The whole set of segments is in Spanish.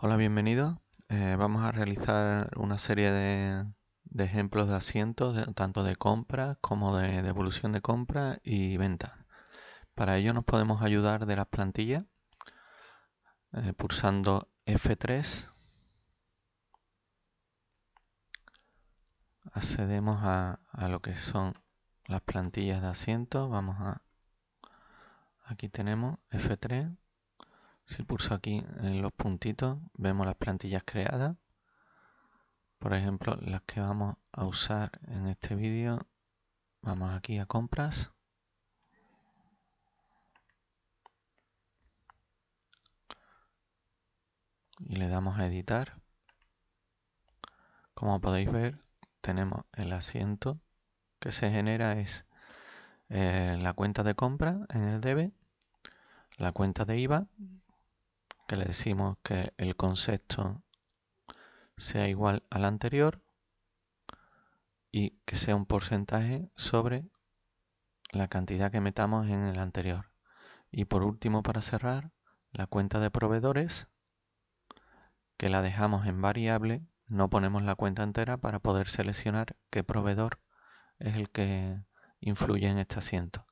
Hola, bienvenido. Eh, vamos a realizar una serie de, ejemplos de asientos, tanto de compra como de devolución de, compra y venta. Para ello nos podemos ayudar de las plantillas eh, pulsando F3. Accedemos a, a lo que son las plantillas de asientos. Vamos a... Aquí tenemos F3 si pulso aquí en los puntitos, vemos las plantillas creadas. Por ejemplo, las que vamos a usar en este vídeo. Vamos aquí a compras. Y le damos a editar. Como podéis ver, tenemos el asiento que se genera es eh, la cuenta de compra en el debe, la cuenta de IVA que le decimos que el concepto sea igual al anterior y que sea un porcentaje sobre la cantidad que metamos en el anterior. Y por último, para cerrar, la cuenta de proveedores, que la dejamos en variable, no ponemos la cuenta entera para poder seleccionar qué proveedor es el que influye en este asiento.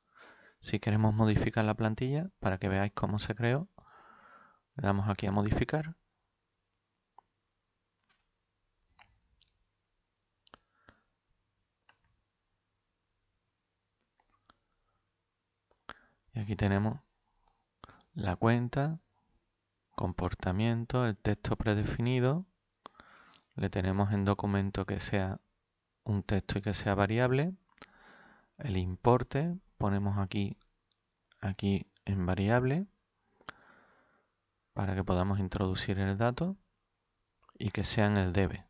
Si queremos modificar la plantilla para que veáis cómo se creó, le damos aquí a modificar. Y aquí tenemos la cuenta, comportamiento, el texto predefinido. Le tenemos en documento que sea un texto y que sea variable. El importe, ponemos aquí, aquí en variable para que podamos introducir el dato y que sea en el debe.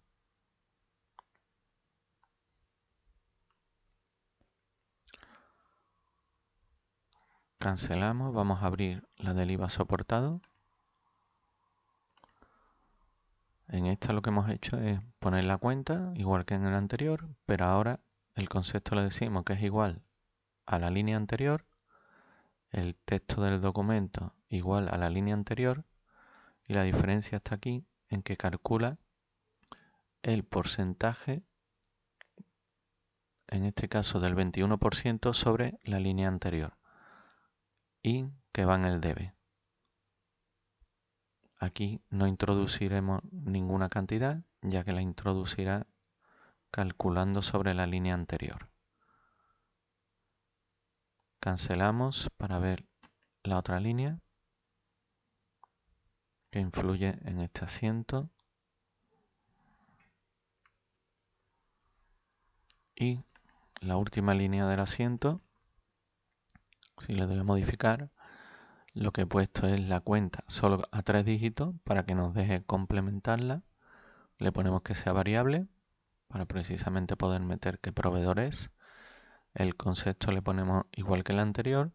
Cancelamos, vamos a abrir la del IVA soportado. En esta lo que hemos hecho es poner la cuenta, igual que en el anterior, pero ahora el concepto le decimos que es igual a la línea anterior, el texto del documento igual a la línea anterior, y la diferencia está aquí en que calcula el porcentaje, en este caso del 21% sobre la línea anterior y que va en el debe. Aquí no introduciremos ninguna cantidad ya que la introducirá calculando sobre la línea anterior. Cancelamos para ver la otra línea influye en este asiento. Y la última línea del asiento, si le doy modificar, lo que he puesto es la cuenta solo a tres dígitos para que nos deje complementarla. Le ponemos que sea variable para precisamente poder meter qué proveedor es. El concepto le ponemos igual que el anterior.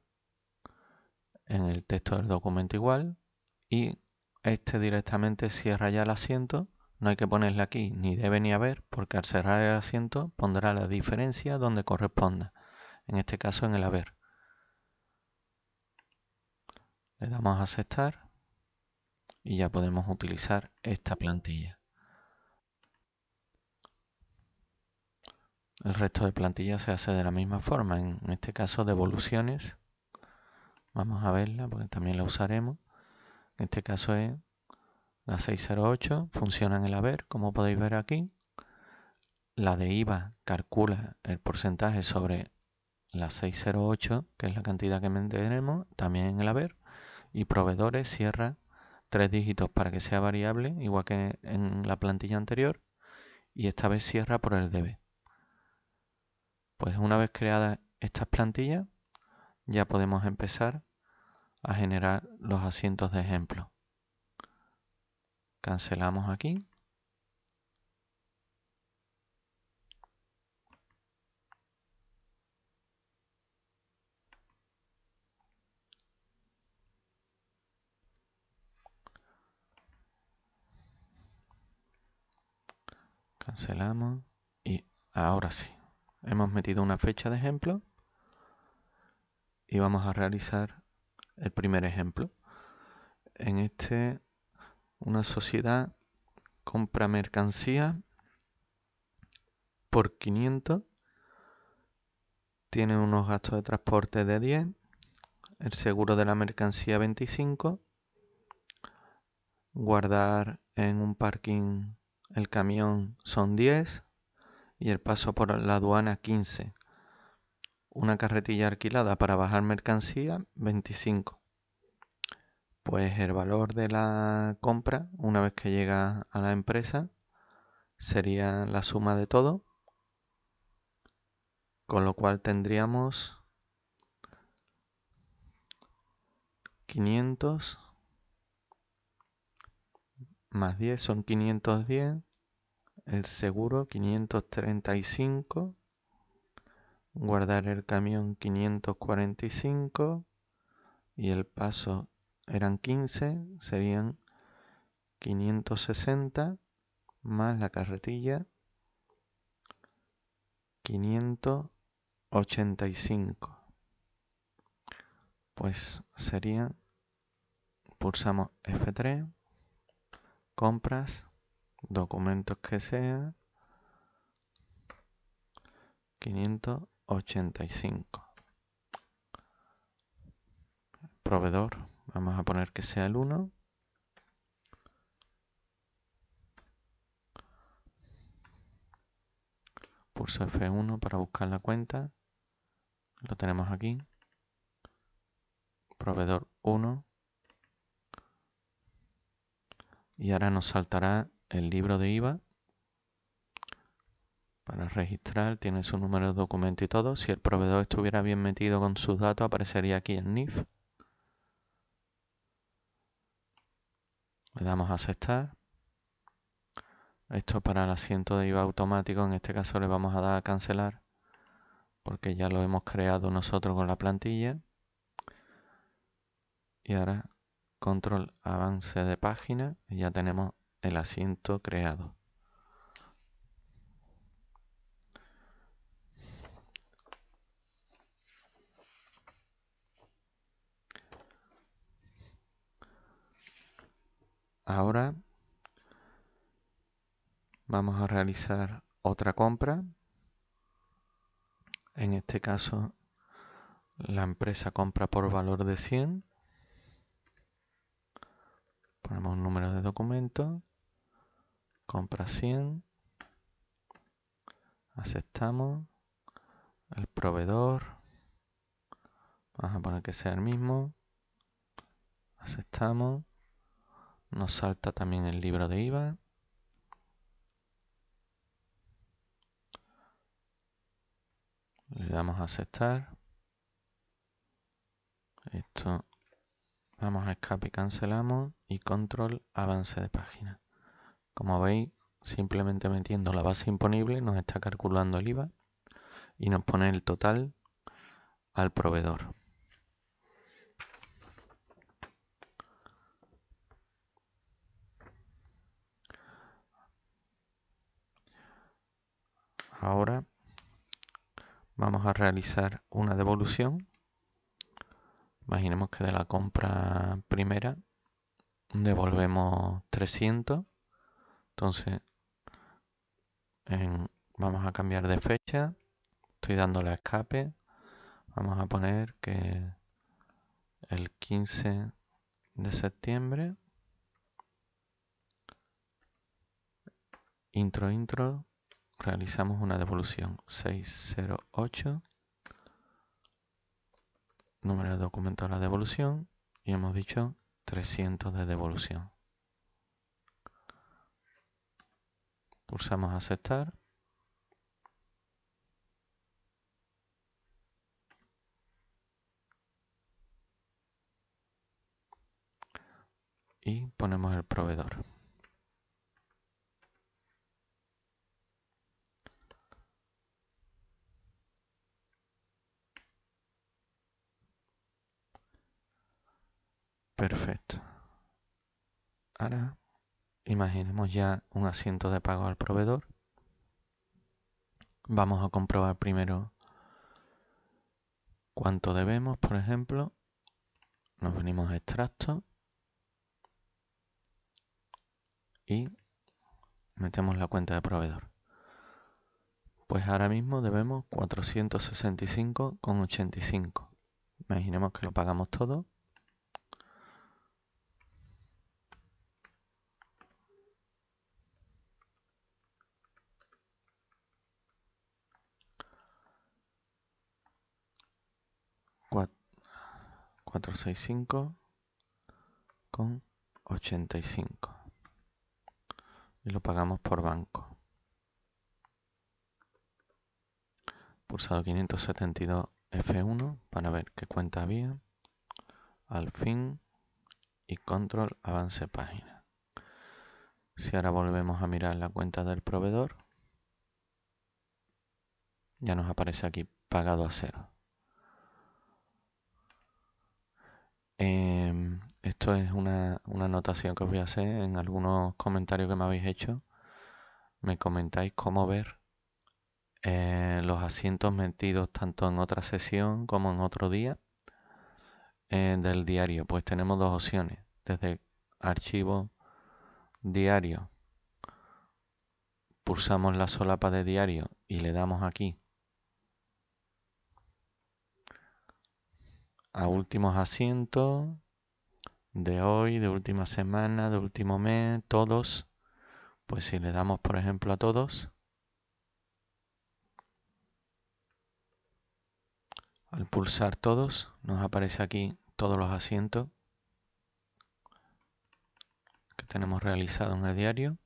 En el texto del documento igual. Y este directamente cierra ya el asiento, no hay que ponerle aquí ni debe ni haber, porque al cerrar el asiento pondrá la diferencia donde corresponda, en este caso en el haber. Le damos a aceptar y ya podemos utilizar esta plantilla. El resto de plantillas se hace de la misma forma, en este caso devoluciones. Vamos a verla porque también la usaremos. En este caso es la 608, funciona en el haber, como podéis ver aquí. La de IVA calcula el porcentaje sobre la 608, que es la cantidad que mantenemos, también en el haber. Y proveedores cierra tres dígitos para que sea variable, igual que en la plantilla anterior. Y esta vez cierra por el DB. Pues una vez creadas estas plantillas, ya podemos empezar a generar los asientos de ejemplo. Cancelamos aquí. cancelamos y ahora sí hemos metido una fecha de ejemplo y vamos a realizar el primer ejemplo. En este, una sociedad compra mercancía por 500, tiene unos gastos de transporte de 10, el seguro de la mercancía 25, guardar en un parking el camión son 10 y el paso por la aduana 15. Una carretilla alquilada para bajar mercancía, 25. Pues el valor de la compra, una vez que llega a la empresa, sería la suma de todo. Con lo cual tendríamos 500 más 10 son 510, el seguro 535 guardar el camión 545 y el paso eran 15, serían 560 más la carretilla 585. Pues sería, pulsamos F3, compras, documentos que sea, 500 85. Proveedor, vamos a poner que sea el 1. Pulso F1 para buscar la cuenta. Lo tenemos aquí. Proveedor 1. Y ahora nos saltará el libro de IVA para registrar tiene su número de documento y todo. Si el proveedor estuviera bien metido con sus datos, aparecería aquí en NIF. Le damos a aceptar. Esto para el asiento de IVA automático. En este caso le vamos a dar a cancelar porque ya lo hemos creado nosotros con la plantilla. Y ahora control avance de página y ya tenemos el asiento creado. Ahora vamos a realizar otra compra. En este caso, la empresa compra por valor de 100. Ponemos un número de documento. Compra 100. Aceptamos. El proveedor. Vamos a poner que sea el mismo. Aceptamos. Nos salta también el libro de IVA. Le damos a aceptar. Esto. Vamos a escape y cancelamos. Y control avance de página. Como veis, simplemente metiendo la base imponible nos está calculando el IVA y nos pone el total al proveedor. Ahora vamos a realizar una devolución. Imaginemos que de la compra primera devolvemos 300. Entonces vamos a cambiar de fecha. Estoy dando la escape. Vamos a poner que el 15 de septiembre. Intro, intro realizamos una devolución 608 número de documento de la devolución y hemos dicho 300 de devolución pulsamos aceptar y ponemos el proveedor Ahora imaginemos ya un asiento de pago al proveedor. Vamos a comprobar primero cuánto debemos, por ejemplo. Nos venimos a extracto y metemos la cuenta de proveedor. Pues ahora mismo debemos 465,85. Imaginemos que lo pagamos todo 465 con 85 y lo pagamos por banco pulsado 572 F1 para ver qué cuenta había al fin y control avance página si ahora volvemos a mirar la cuenta del proveedor ya nos aparece aquí pagado a cero Em, esto es una, anotación que os voy a hacer en algunos comentarios que me habéis hecho. Me comentáis cómo ver eh, los asientos metidos tanto en otra sesión como en otro día eh, del diario. Pues tenemos dos opciones. Desde archivo diario pulsamos la solapa de diario y le damos aquí a últimos asientos de hoy, de última semana, de último mes, todos. Pues si le damos, por ejemplo, a todos, al pulsar todos, nos aparece aquí todos los asientos que tenemos realizado en el diario.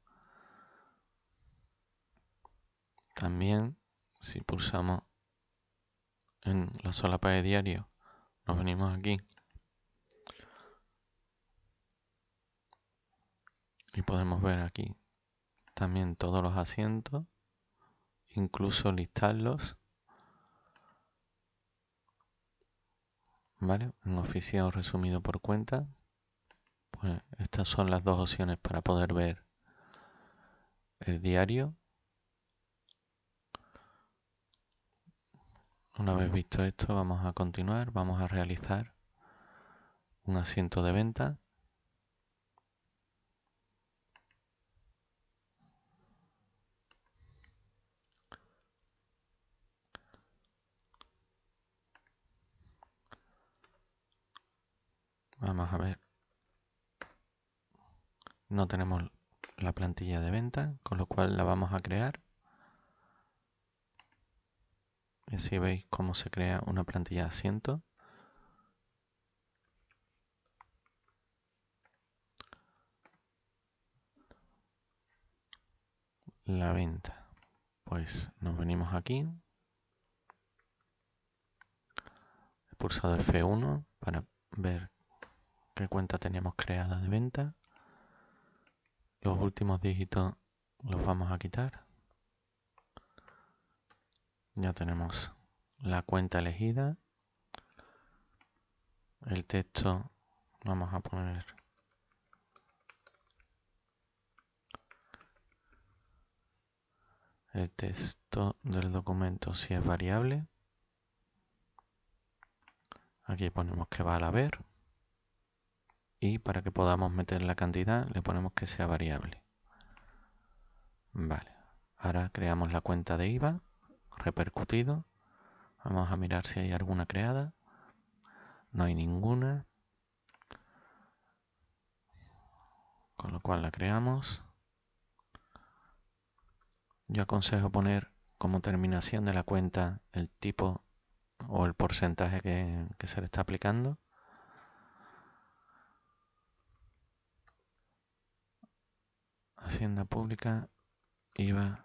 También, si pulsamos en la solapa de diario, nos venimos aquí y podemos ver aquí también todos los asientos incluso listarlos vale un oficiado resumido por cuenta pues estas son las dos opciones para poder ver el diario Una vez visto esto, vamos a continuar, vamos a realizar un asiento de venta. Vamos a ver. No tenemos la plantilla de venta, con lo cual la vamos a crear. Y así veis cómo se crea una plantilla de asiento. La venta. Pues nos venimos aquí. He pulsado F1 para ver qué cuenta tenemos creada de venta. Los últimos dígitos los vamos a quitar. Ya tenemos la cuenta elegida. El texto vamos a poner el texto del documento si es variable. Aquí ponemos que va la ver Y para que podamos meter la cantidad le ponemos que sea variable. Vale. Ahora creamos la cuenta de IVA repercutido. Vamos a mirar si hay alguna creada. No hay ninguna. Con lo cual la creamos. Yo aconsejo poner como terminación de la cuenta el tipo o el porcentaje que, se le está aplicando. Hacienda Pública, IVA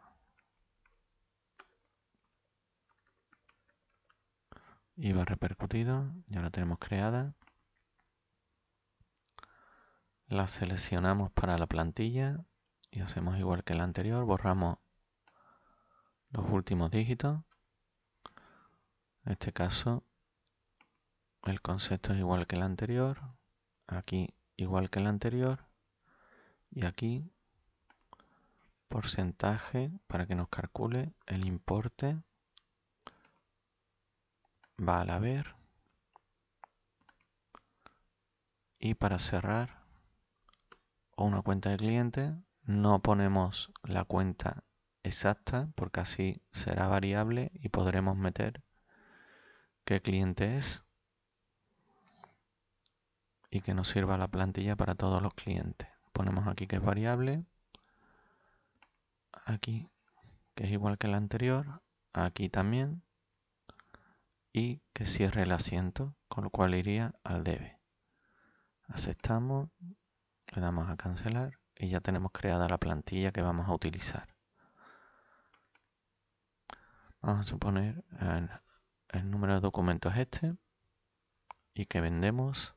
iba repercutido, ya la tenemos creada. La seleccionamos para la plantilla y hacemos igual que la anterior, borramos los últimos dígitos. En este caso el concepto es igual que el anterior, aquí igual que el anterior y aquí porcentaje para que nos calcule el importe Va a la ver. Y para cerrar o una cuenta de cliente, no ponemos la cuenta exacta porque así será variable y podremos meter qué cliente es y que nos sirva la plantilla para todos los clientes. Ponemos aquí que es variable, aquí que es igual que la anterior, aquí también y que cierre el asiento, con lo cual iría al debe. Aceptamos, le damos a cancelar y ya tenemos creada la plantilla que vamos a utilizar. Vamos a suponer el, el número de documentos este y que vendemos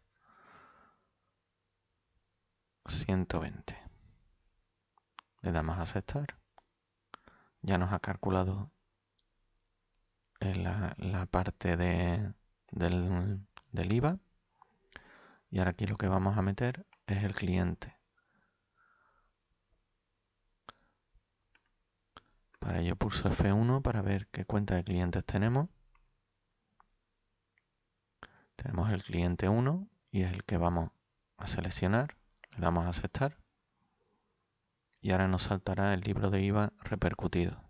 120. Le damos a aceptar. Ya nos ha calculado eh, la, la parte de, del, del IVA. Y ahora aquí lo que vamos a meter es el cliente. Para ello pulso F1 para ver qué cuenta de clientes tenemos. Tenemos el cliente 1 y es el que vamos a seleccionar. Le damos a aceptar. Y ahora nos saltará el libro de IVA repercutido.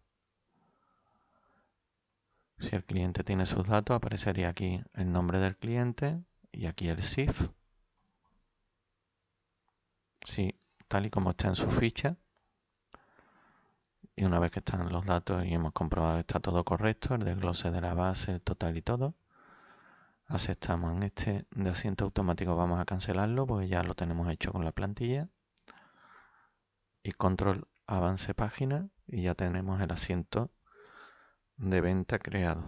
Si el cliente tiene sus datos, aparecería aquí el nombre del cliente y aquí el SIF. Sí, tal y como está en su ficha. Y una vez que están los datos y hemos comprobado que está todo correcto, el desglose de la base, el total y todo, aceptamos en este de asiento automático. Vamos a cancelarlo porque ya lo tenemos hecho con la plantilla. Y control avance página y ya tenemos el asiento de venta creado.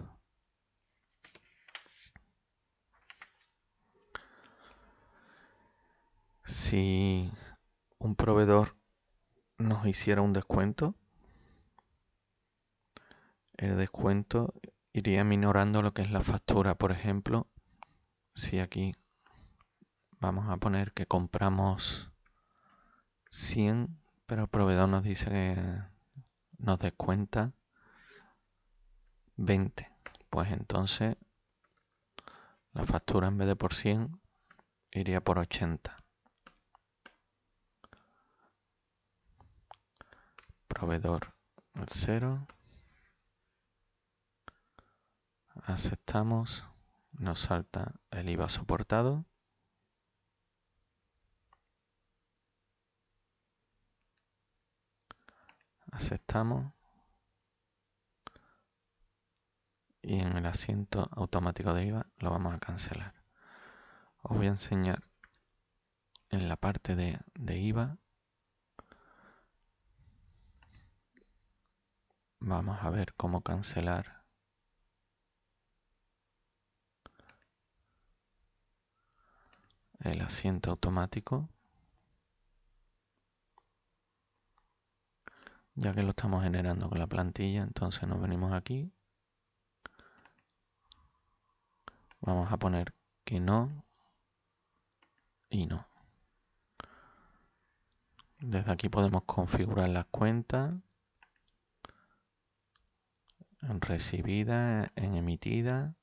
Si un proveedor nos hiciera un descuento, el descuento iría minorando lo que es la factura. Por ejemplo, si aquí vamos a poner que compramos 100, pero el proveedor nos dice que nos descuenta 20. Pues entonces la factura en vez de por 100 iría por 80. Proveedor 0. Aceptamos. Nos salta el IVA soportado. Aceptamos. y en el asiento automático de IVA lo vamos a cancelar. Os voy a enseñar en la parte de, de IVA. Vamos a ver cómo cancelar. el asiento automático ya que lo estamos generando con la plantilla entonces nos venimos aquí Vamos a poner que no y no. Desde aquí podemos configurar las cuentas en recibida, en emitida,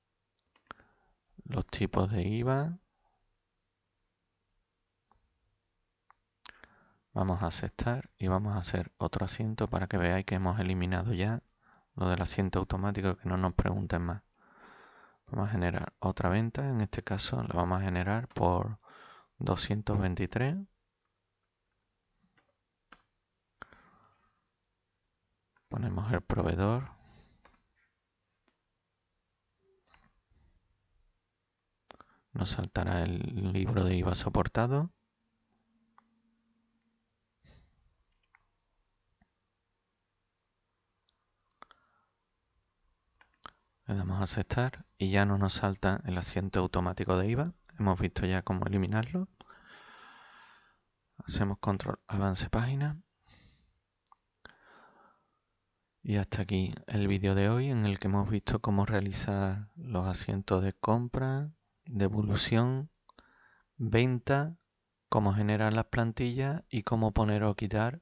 los tipos de IVA. Vamos a aceptar y vamos a hacer otro asiento para que veáis que hemos eliminado ya lo del asiento automático que no nos pregunten más vamos a generar otra venta, en este caso la vamos a generar por 223 ponemos el proveedor nos saltará el libro de IVA soportado Le damos a aceptar y ya no nos salta el asiento automático de IVA. Hemos visto ya cómo eliminarlo. Hacemos control avance página. Y hasta aquí el vídeo de hoy en el que hemos visto cómo realizar los asientos de compra, devolución, venta, cómo generar las plantillas y cómo poner o quitar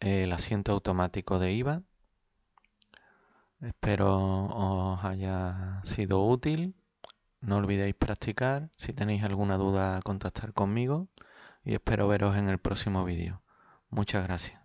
el asiento automático de IVA Espero os haya sido útil. No olvidéis practicar. Si tenéis alguna duda, contactar conmigo. Y espero veros en el próximo vídeo. Muchas gracias.